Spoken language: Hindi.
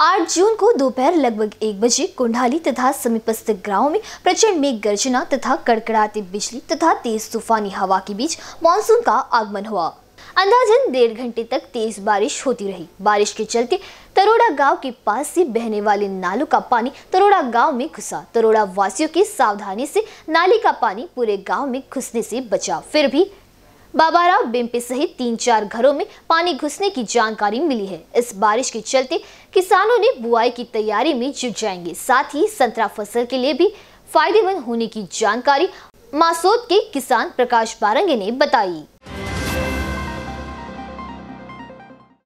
आठ जून को दोपहर लगभग एक बजे कुंडाली तथा समीपस्थ गांवों में प्रचंड मेघ गर्जना तथा कड़कड़ाती बिजली तथा तेज तूफानी हवा के बीच मानसून का आगमन हुआ अंदाजन डेढ़ घंटे तक तेज बारिश होती रही बारिश के चलते तरोड़ा गांव के पास से बहने वाले नालों का पानी तरोड़ा गांव में घुसा तरोड़ा वासियों की सावधानी से नाली का पानी पूरे गांव में घुसने से बचा फिर भी बाबाराव बिम्पे सहित तीन चार घरों में पानी घुसने की जानकारी मिली है इस बारिश के चलते किसानों ने बुआई की तैयारी में जुट जाएंगे साथ ही संतरा फसल के लिए भी फायदेमंद होने की जानकारी मासोद के किसान प्रकाश बारंगे ने बताई